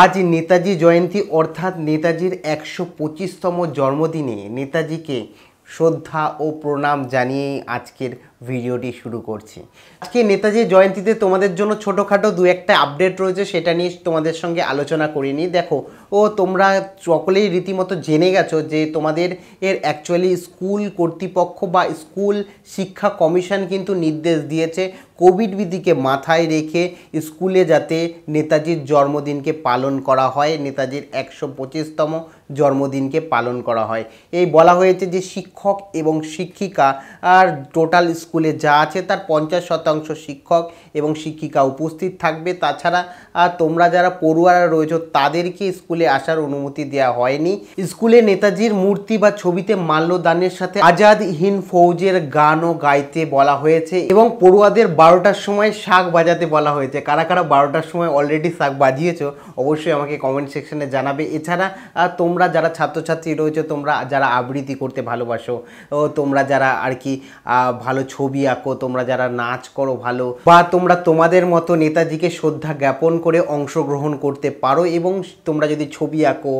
আজ নেতাজি জয়ন্তী অর্থাৎ নেতাজির একশো পঁচিশতম জন্মদিনে নেতাজিকে শ্রদ্ধা ও প্রণাম জানিয়েই আজকের ভিডিওটি শুরু করছি আজকে নেতাজি জয়ন্তীতে তোমাদের জন্য ছোটোখাটো দু একটা আপডেট রয়েছে সেটা নিয়ে তোমাদের সঙ্গে আলোচনা করিনি দেখো ও তোমরা সকলেই রীতিমতো জেনে গেছো যে তোমাদের এর অ্যাকচুয়ালি স্কুল কর্তৃপক্ষ বা স্কুল শিক্ষা কমিশন কিন্তু নির্দেশ দিয়েছে কোভিড বিধিকে মাথায় রেখে স্কুলে যাতে নেতাজির জন্মদিনকে পালন করা হয় নেতাজির একশো পঁচিশতম জন্মদিনকে পালন করা হয় এই বলা হয়েছে যে শিক্ষক এবং শিক্ষিকা আর টোটাল স্কুলে যা আছে তার পঞ্চাশ শতাংশ শিক্ষক এবং শিক্ষিকা উপস্থিত থাকবে তাছাড়া তোমরা যারা পড়ুয়ারা রয়েছ তাদেরকে স্কুলে আসার অনুমতি দেওয়া হয়নি স্কুলে নেতাজির মূর্তি বা ছবিতে মাল্যদানের সাথে আজাদ হিন ফৌজের গানও গাইতে বলা হয়েছে এবং পড়ুয়াদের বা বারোটার সময় শাক বাজাতে বলা হয়েছে কারা কারা বারোটার সময় অলরেডি শাক বাজিয়েছো অবশ্যই আমাকে কমেন্ট সেকশানে জানাবে এছাড়া তোমরা যারা ছাত্রছাত্রী রয়েছে তোমরা যারা আবৃত্তি করতে ভালোবাসো তোমরা যারা আর কি ভালো ছবি আঁকো তোমরা যারা নাচ করো ভালো বা তোমরা তোমাদের মতো নেতাজিকে শ্রদ্ধা জ্ঞাপন করে অংশগ্রহণ করতে পারো এবং তোমরা যদি ছবি আঁকো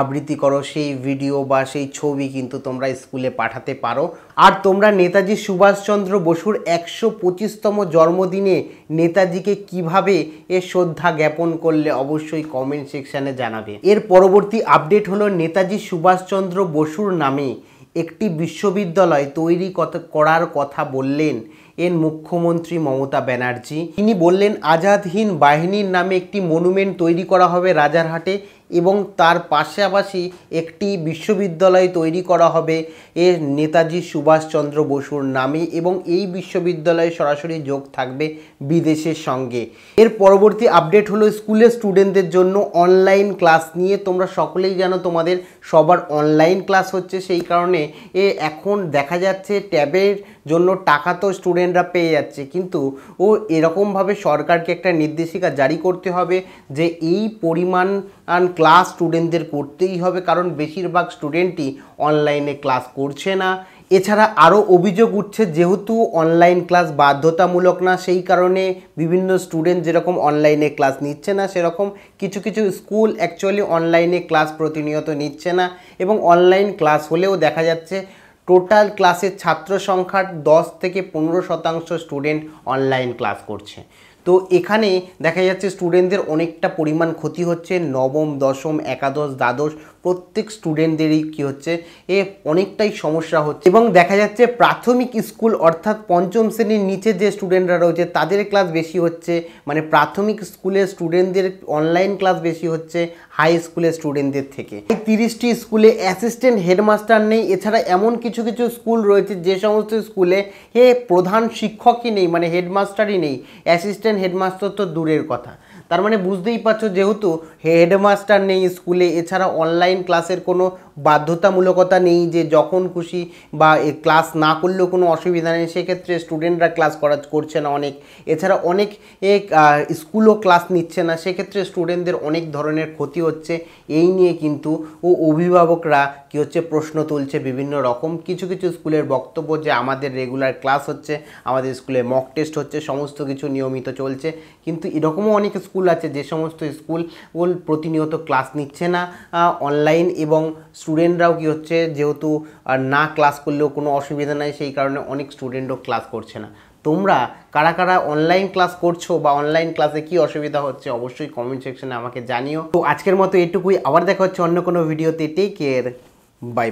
আবৃত্তি করো সেই ভিডিও বা সেই ছবি কিন্তু তোমরা স্কুলে পাঠাতে পারো আর তোমরা নেতাজি সুভাষচন্দ্র বসুর একশো পঁচিশতম জন্মদিনে নেতাজিকে কিভাবে এ শ্রদ্ধা জ্ঞাপন করলে অবশ্যই কমেন্ট সেকশানে জানাবে এর পরবর্তী আপডেট হলো নেতাজি সুভাষচন্দ্র বসুর নামে একটি বিশ্ববিদ্যালয় তৈরি করার কথা বললেন এর মুখ্যমন্ত্রী মমতা ব্যানার্জি তিনি বললেন আজাদহীন বাহিনীর নামে একটি মনুমেন্ট তৈরি করা হবে রাজারহাটে এবং তার পাশাপাশি একটি বিশ্ববিদ্যালয় তৈরি করা হবে এর নেতাজি সুভাষচন্দ্র বসুর নামে এবং এই বিশ্ববিদ্যালয়ে সরাসরি যোগ থাকবে বিদেশের সঙ্গে এর পরবর্তী আপডেট হলো স্কুলের স্টুডেন্টদের জন্য অনলাইন ক্লাস নিয়ে তোমরা সকলেই জানো তোমাদের সবার অনলাইন ক্লাস হচ্ছে সেই কারণে এ এখন দেখা যাচ্ছে ট্যাবের জন্য টাকা তো স্টুডেন্টরা পেয়ে যাচ্ছে কিন্তু ও এরকমভাবে সরকারকে একটা নির্দেশিকা জারি করতে হবে যে এই পরিমাণ ক্লাস স্টুডেন্টদের করতেই হবে কারণ বেশিরভাগ স্টুডেন্টই অনলাইনে ক্লাস করছে না এছাড়া আরও অভিযোগ উঠছে যেহেতু অনলাইন ক্লাস বাধ্যতামূলক না সেই কারণে বিভিন্ন স্টুডেন্ট যেরকম অনলাইনে ক্লাস নিচ্ছে না সেরকম কিছু কিছু স্কুল অ্যাকচুয়ালি অনলাইনে ক্লাস প্রতিনিয়ত নিচ্ছে না এবং অনলাইন ক্লাস হলেও দেখা যাচ্ছে টোটাল ক্লাসের ছাত্র সংখ্যার দশ থেকে পনেরো শতাংশ স্টুডেন্ট অনলাইন ক্লাস করছে তো এখানে দেখা যাচ্ছে স্টুডেন্টদের অনেকটা পরিমাণ ক্ষতি হচ্ছে নবম দশম একাদশ দ্বাদশ প্রত্যেক স্টুডেন্টদেরই কি হচ্ছে এ অনেকটাই সমস্যা হচ্ছে এবং দেখা যাচ্ছে প্রাথমিক স্কুল অর্থাৎ পঞ্চম শ্রেণীর নিচে যে স্টুডেন্টরা রয়েছে তাদের ক্লাস বেশি হচ্ছে মানে প্রাথমিক স্কুলের স্টুডেন্টদের অনলাইন ক্লাস বেশি হচ্ছে হাই স্কুলের স্টুডেন্টদের থেকে এই তিরিশটি স্কুলে অ্যাসিস্ট্যান্ট হেডমাস্টার নেই এছাড়া এমন কিছু কিছু স্কুল রয়েছে যে সমস্ত স্কুলে এ প্রধান শিক্ষকই নেই মানে হেডমাস্টারই নেই অ্যাসিস্ট্যান্ট হেডমাস্টার তো দূরের কথা তার মানে বুঝতেই পারছো যেহেতু হেডমাস্টার নেই স্কুলে এছাড়া অনলাইন ক্লাসের কোনো বাধ্যতামূলকতা নেই যে যখন খুশি বা ক্লাস না করলেও কোনো অসুবিধা নেই সেক্ষেত্রে স্টুডেন্টরা ক্লাস করা করছে না অনেক এছাড়া অনেক স্কুলও ক্লাস নিচ্ছে না সেক্ষেত্রে স্টুডেন্টদের অনেক ধরনের ক্ষতি হচ্ছে এই নিয়ে কিন্তু ও অভিভাবকরা কি হচ্ছে প্রশ্ন তুলছে বিভিন্ন রকম কিছু কিছু স্কুলের বক্তব্য যে আমাদের রেগুলার ক্লাস হচ্ছে আমাদের স্কুলে মক টেস্ট হচ্ছে সমস্ত কিছু নিয়মিত চলছে কিন্তু এরকমও অনেক স্কুল স্কুল আছে যে সমস্ত স্কুল প্রতিনিয়ত ক্লাস নিচ্ছে না অনলাইন এবং স্টুডেন্টরাও কি হচ্ছে যেহেতু না ক্লাস করলেও কোনো অসুবিধা নাই সেই কারণে অনেক স্টুডেন্টও ক্লাস করছে না তোমরা কারা কারা অনলাইন ক্লাস করছো বা অনলাইন ক্লাসে কি অসুবিধা হচ্ছে অবশ্যই কমেন্ট সেকশনে আমাকে জানিও তো আজকের মতো এটুকুই আবার দেখা হচ্ছে অন্য কোনো ভিডিওতে টেক কেয়ার বাই